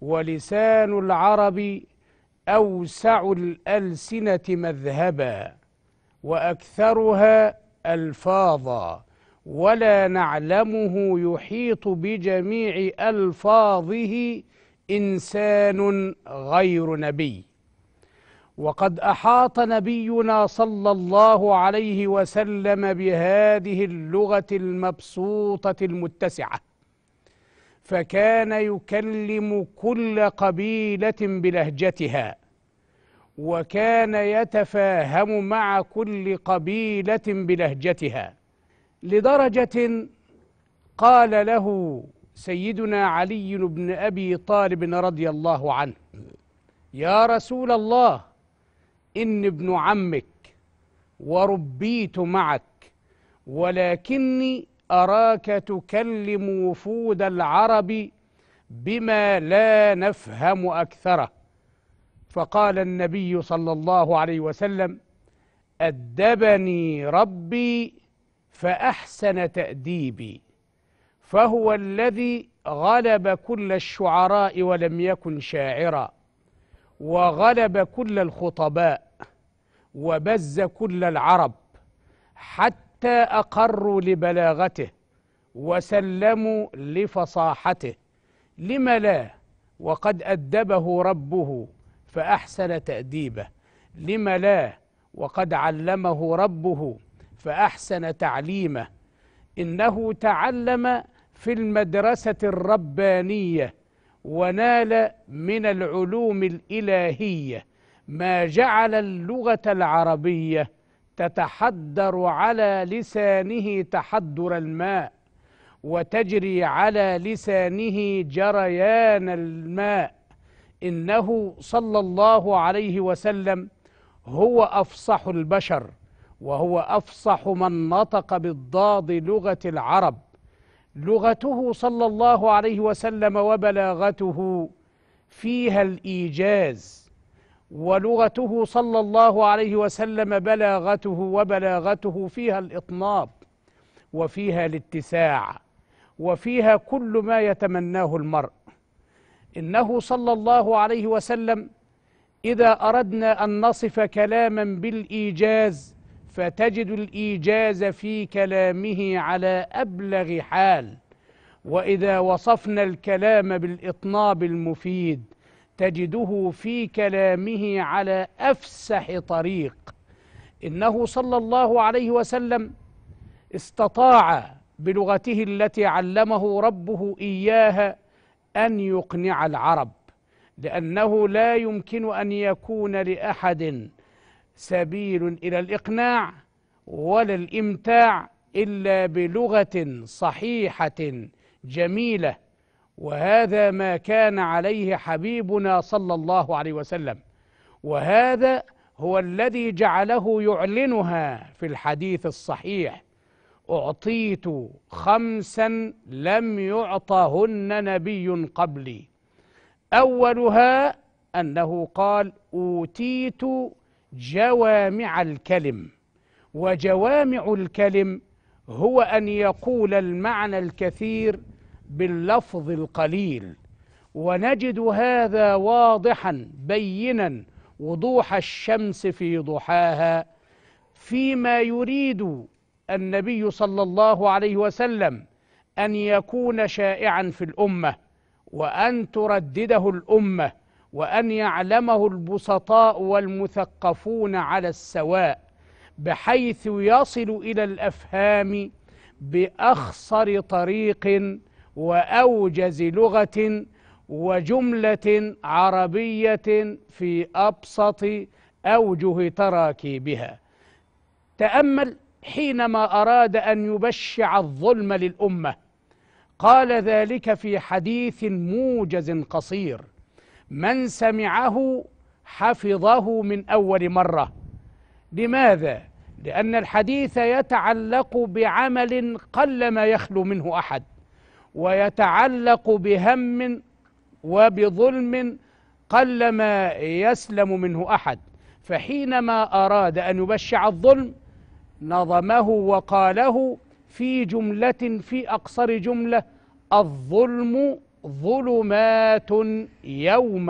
ولسان العرب أوسع الألسنة مذهبا وأكثرها ألفاظا ولا نعلمه يحيط بجميع ألفاظه إنسان غير نبي وقد أحاط نبينا صلى الله عليه وسلم بهذه اللغة المبسوطة المتسعة فكان يكلم كل قبيله بلهجتها وكان يتفاهم مع كل قبيله بلهجتها لدرجه قال له سيدنا علي بن ابي طالب رضي الله عنه يا رسول الله ان ابن عمك وربيت معك ولكني أراك تكلم وفود العرب بما لا نفهم أكثره فقال النبي صلى الله عليه وسلم أدبني ربي فأحسن تأديبي فهو الذي غلب كل الشعراء ولم يكن شاعرا وغلب كل الخطباء وبز كل العرب حتى حتى أقروا لبلاغته وسلموا لفصاحته لم لا وقد أدبه ربه فأحسن تأديبه لم لا وقد علمه ربه فأحسن تعليمه إنه تعلم في المدرسة الربانية ونال من العلوم الإلهية ما جعل اللغة العربية تتحدر على لسانه تحدر الماء وتجري على لسانه جريان الماء انه صلى الله عليه وسلم هو افصح البشر وهو افصح من نطق بالضاد لغه العرب لغته صلى الله عليه وسلم وبلاغته فيها الايجاز ولغته صلى الله عليه وسلم بلاغته وبلاغته فيها الاطناب وفيها الاتساع وفيها كل ما يتمناه المرء انه صلى الله عليه وسلم اذا اردنا ان نصف كلاما بالايجاز فتجد الايجاز في كلامه على ابلغ حال واذا وصفنا الكلام بالاطناب المفيد تجده في كلامه على افسح طريق انه صلى الله عليه وسلم استطاع بلغته التي علمه ربه اياها ان يقنع العرب لانه لا يمكن ان يكون لاحد سبيل الى الاقناع ولا الامتاع الا بلغه صحيحه جميله وهذا ما كان عليه حبيبنا صلى الله عليه وسلم وهذا هو الذي جعله يعلنها في الحديث الصحيح أعطيت خمسا لم يعطهن نبي قبلي أولها أنه قال أوتيت جوامع الكلم وجوامع الكلم هو أن يقول المعنى الكثير باللفظ القليل ونجد هذا واضحا بينا وضوح الشمس في ضحاها فيما يريد النبي صلى الله عليه وسلم ان يكون شائعا في الامه وان تردده الامه وان يعلمه البسطاء والمثقفون على السواء بحيث يصل الى الافهام باخصر طريق وأوجز لغة وجملة عربية في أبسط أوجه تراكيبها تأمل حينما أراد أن يبشع الظلم للأمة قال ذلك في حديث موجز قصير من سمعه حفظه من أول مرة لماذا؟ لأن الحديث يتعلق بعمل قلما يخلو منه أحد ويتعلق بهم وبظلم قلما يسلم منه أحد فحينما أراد أن يبشع الظلم نظمه وقاله في جملة في أقصر جملة الظلم ظلمات يوم